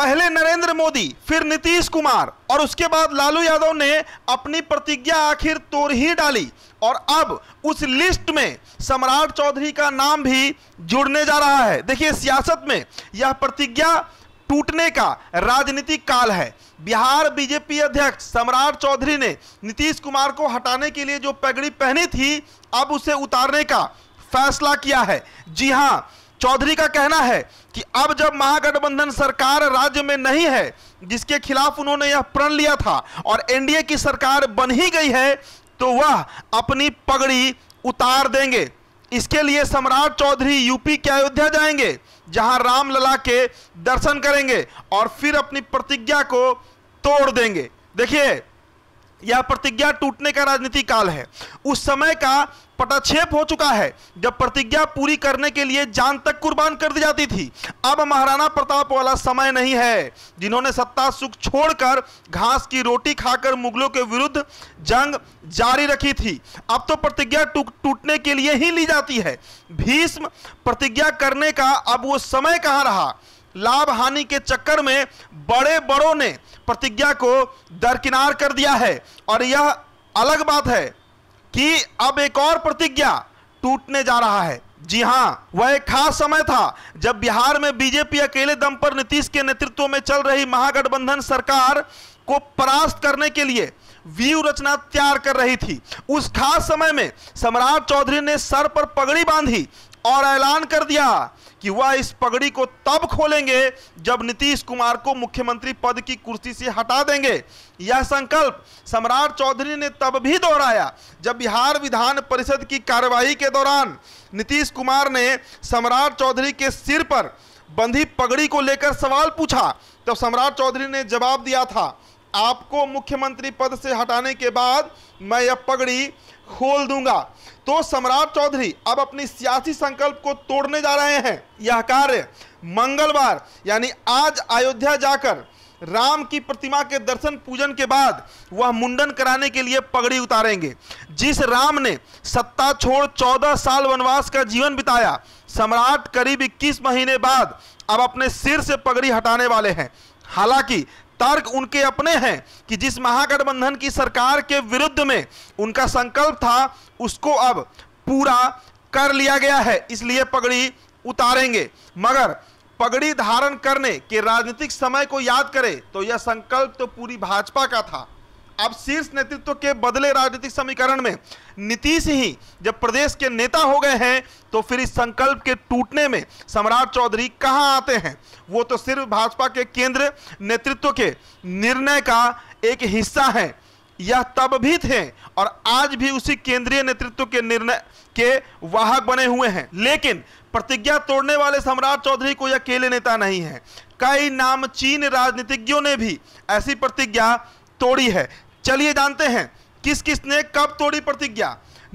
पहले नरेंद्र मोदी फिर नीतीश कुमार और उसके बाद लालू यादव ने अपनी प्रतिज्ञा आखिर तोड़ ही डाली और अब उस लिस्ट में सम्राट चौधरी का नाम भी जुड़ने जा रहा है देखिए सियासत में यह प्रतिज्ञा टूटने का राजनीतिक काल है बिहार बीजेपी अध्यक्ष सम्राट चौधरी ने नीतीश कुमार को हटाने के लिए जो पगड़ी पहनी थी अब उसे उतारने का फैसला किया है जी हाँ चौधरी का कहना है कि अब जब महागठबंधन सरकार राज्य में नहीं है जिसके खिलाफ उन्होंने यह प्रण लिया था और एनडीए की सरकार बन ही गई है तो वह अपनी पगड़ी उतार देंगे इसके लिए सम्राट चौधरी यूपी के अयोध्या जाएंगे जहां रामलला के दर्शन करेंगे और फिर अपनी प्रतिज्ञा को तोड़ देंगे देखिए या प्रतिज्ञा टूटने का राजनीति काल है उस समय का पटाक्षेप हो चुका है जब प्रतिज्ञा पूरी करने के लिए जान तक कुर्बान कर दी जाती थी अब महाराणा प्रताप वाला समय नहीं है जिन्होंने सत्ता सुख छोड़कर घास की रोटी खाकर मुगलों के विरुद्ध जंग जारी रखी थी अब तो प्रतिज्ञा टूटने के लिए ही ली जाती है भीष्म प्रतिज्ञा करने का अब वो समय कहाँ रहा लाभ हानि के चक्कर में बड़े बड़ों ने प्रतिज्ञा को दरकिनार कर दिया है और यह अलग बात है कि अब एक और प्रतिज्ञा टूटने जा रहा है जी हाँ वह एक खास समय था जब बिहार में बीजेपी अकेले दम पर नीतीश के नेतृत्व में चल रही महागठबंधन सरकार को परास्त करने के लिए व्यू रचना तैयार कर रही थी उस खास समय में सम्राट चौधरी ने सर पर पगड़ी बांधी और ऐलान कर दिया कि वह इस पगड़ी को तब खोलेंगे जब नीतीश कुमार को मुख्यमंत्री पद की कुर्सी से हटा देंगे यह संकल्प सम्राट चौधरी ने तब भी दोहराया जब बिहार विधान परिषद की कार्यवाही के दौरान नीतीश कुमार ने सम्राट चौधरी के सिर पर बंधी पगड़ी को लेकर सवाल पूछा तब सम्राट चौधरी ने जवाब दिया था आपको मुख्यमंत्री पद से हटाने के बाद मैं यह पगड़ी खोल दूंगा तो सम्राट चौधरी अब अपनी सियासी संकल्प को तोड़ने जा रहे हैं यह कार्य मंगलवार यानी आज अयोध्या जाकर राम की प्रतिमा के दर्शन पूजन के बाद वह मुंडन कराने के लिए पगड़ी उतारेंगे जिस राम ने सत्ता छोड़ चौदह साल वनवास का जीवन बिताया सम्राट करीब इक्कीस महीने बाद अब अपने सिर से पगड़ी हटाने वाले हैं हालांकि तर्क उनके अपने हैं कि जिस महागठबंधन की सरकार के विरुद्ध में उनका संकल्प था उसको अब पूरा कर लिया गया है इसलिए पगड़ी उतारेंगे मगर पगड़ी धारण करने के राजनीतिक समय को याद करें तो यह संकल्प तो पूरी भाजपा का था अब शीर्ष नेतृत्व के बदले राजनीतिक समीकरण में नीतीश ही जब प्रदेश के नेता हो गए हैं तो फिर इस संकल्प के टूटने में सम्राट चौधरी कहाँ आते हैं वो तो सिर्फ भाजपा के केंद्र नेतृत्व के निर्णय का एक हिस्सा है यह तब भी थे और आज भी उसी केंद्रीय नेतृत्व के निर्णय के वाहक बने हुए हैं लेकिन प्रतिज्ञा तोड़ने वाले सम्राट चौधरी कोई अकेले नेता नहीं है कई नामचीन राजनीतिज्ञों ने भी ऐसी प्रतिज्ञा तोड़ी है चलिए जानते हैं किस किस ने कब तोड़ी प्रतिज्ञा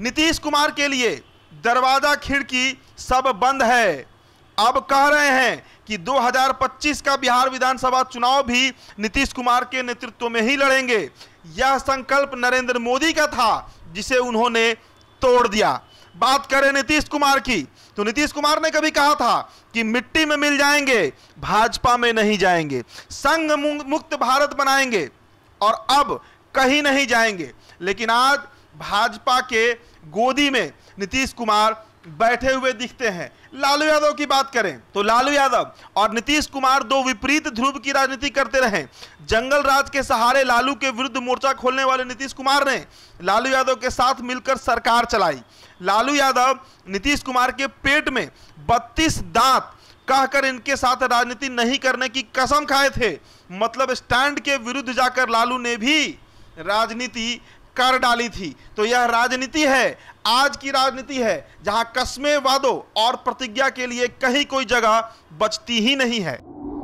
नीतीश कुमार के लिए दरवाज़ा खिड़की सब बंद है अब कह रहे हैं कि 2025 का बिहार विधानसभा चुनाव भी नीतीश कुमार के नेतृत्व में ही लड़ेंगे यह संकल्प नरेंद्र मोदी का था जिसे उन्होंने तोड़ दिया बात करें नीतीश कुमार की तो नीतीश कुमार ने कभी कहा था कि मिट्टी में मिल जाएंगे भाजपा में नहीं जाएंगे संघ मुक्त भारत बनाएंगे और अब कहीं नहीं जाएंगे लेकिन आज भाजपा के गोदी में नीतीश कुमार बैठे हुए दिखते हैं लालू यादव की बात करें तो लालू यादव और नीतीश कुमार दो विपरीत ध्रुव की राजनीति करते रहे जंगल राज के सहारे लालू के विरुद्ध मोर्चा खोलने वाले नीतीश कुमार ने लालू यादव के साथ मिलकर सरकार चलाई लालू यादव नीतीश कुमार के पेट में बत्तीस दांत कहकर इनके साथ राजनीति नहीं करने की कसम खाए थे मतलब स्टैंड के विरुद्ध जाकर लालू ने भी राजनीति कर डाली थी तो यह राजनीति है आज की राजनीति है जहां कस्मे वादों और प्रतिज्ञा के लिए कहीं कोई जगह बचती ही नहीं है